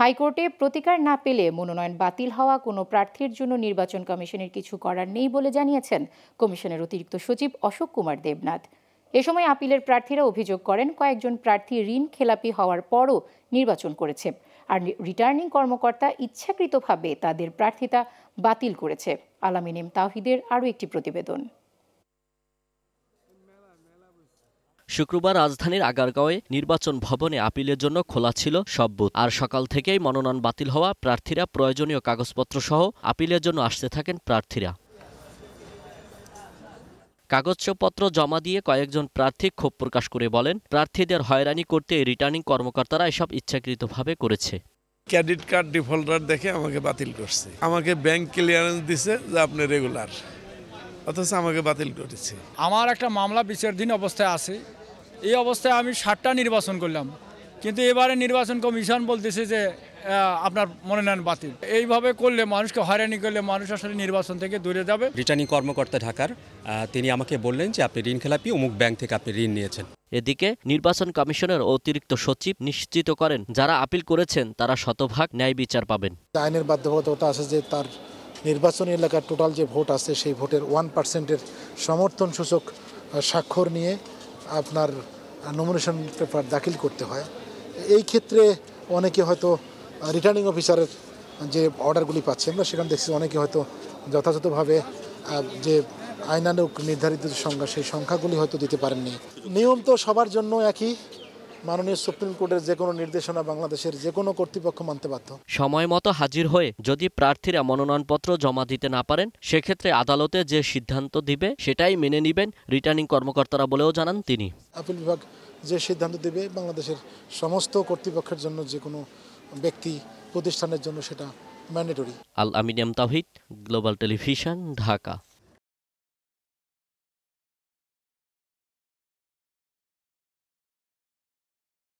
হাইকোর্টে প্রতিকার না পেলে মনোনয়ন বাতিল হওয়া কোনো প্রার্থীর জন্য নির্বাচন কমিশনের কিছু করার নেই বলে জানিয়েছেন কমিশনের অতিরিক্ত সচিব অশোক কুমার দেবনাথ এ সময় আপিলের প্রার্থীরা অভিযোগ করেন কয়েকজন প্রার্থী ঋণ খেলাপি হওয়ার পরও নির্বাচন করেছে আর রিটার্নিং কর্মকর্তা ইচ্ছাকৃতভাবে তাদের প্রার্থিতা বাতিল করেছে আলামিনিম তাহিদের আরও একটি প্রতিবেদন শুক্রবার রাজধানীর আগারগাঁওয়ে নির্বাচন ভবনে আপিলের জন্য খোলা ছিল সব বুথ আর সকাল থেকেই মনোনয়ন বাতিল হওয়া প্রার্থীরা প্রয়োজনীয় কাগজপত্র সহ আপিলের জন্য আসতে থাকেন প্রার্থীরা কাগজপত্র জমা দিয়ে কয়েকজন প্রার্থী ক্ষোভ প্রকাশ করে বলেন প্রার্থীদের হয়রানি করতে রিটার্নিং কর্মকর্তারা এসব ইচ্ছাকৃতভাবে করেছে ক্রেডিট কার্ড ডিফল্টার দেখে আমাকে বাতিল করছে আমাকে ব্যাংক ক্লিয়ারেন্স দিছে যে আপনি রেগুলার অথচ আমাকে বাতিল করেছে আমার একটা মামলা বিচারধীন অবস্থায় আছে এই অবস্থায় আমি ষাটটা নির্বাচন করলাম কিন্তু এবারে নির্বাচন কমিশন বলতেছে যে আপনার মনোনয়ন বাতিল এইভাবে করলে মানুষকে হয়রানি করলে মানুষ আসলে নির্বাচন থেকে দূরে যাবে রিটার্নিং কর্মকর্তা ঢাকার তিনি আমাকে বললেন যে আপনি ঋণ খেলাপি অমুক ব্যাংক থেকে আপনি ঋণ নিয়েছেন এদিকে নির্বাচন কমিশনের অতিরিক্ত সচিব নিশ্চিত করেন যারা আপিল করেছেন তারা শতভাগ ন্যায় বিচার পাবেন আইনের বাধ্যবাধকতা আছে যে তার নির্বাচনী এলাকার টোটাল যে ভোট আছে সেই ভোটের ওয়ান পার্সেন্টের সমর্থন সূচক স্বাক্ষর নিয়ে আপনার নমিনেশন পেপার দাখিল করতে হয় এই ক্ষেত্রে অনেকে হয়তো রিটার্নিং অফিসারের যে অর্ডারগুলি পাচ্ছেন আমরা সেখানে দেখছি অনেকে হয়তো যথাযথভাবে যে আইনানুক নির্ধারিত সংখ্যা সেই সংখ্যাগুলি হয়তো দিতে পারেননি নিয়ম তো সবার জন্য একই মাননীয় সুপ্রিম কোর্টের যে কোনো নির্দেশনা বাংলাদেশের যে কোনো কর্তৃপক্ষ মানতে বাধ্য সময় মতো হাজির হয়ে যদি প্রার্থীরা মনোনয়নপত্র জমা দিতে না পারেন সেক্ষেত্রে আদালতে যে সিদ্ধান্ত দিবে সেটাই মেনে নেবেন রিটার্নিং কর্মকর্তারা বলেও জানান তিনি আপিল বিভাগ যে সিদ্ধান্ত দেবে বাংলাদেশের সমস্ত কর্তৃপক্ষের জন্য যে কোনো ব্যক্তি প্রতিষ্ঠানের জন্য সেটা ম্যান্ডেটরি আল আমিনিয়াম তাহিদ গ্লোবাল টেলিভিশন ঢাকা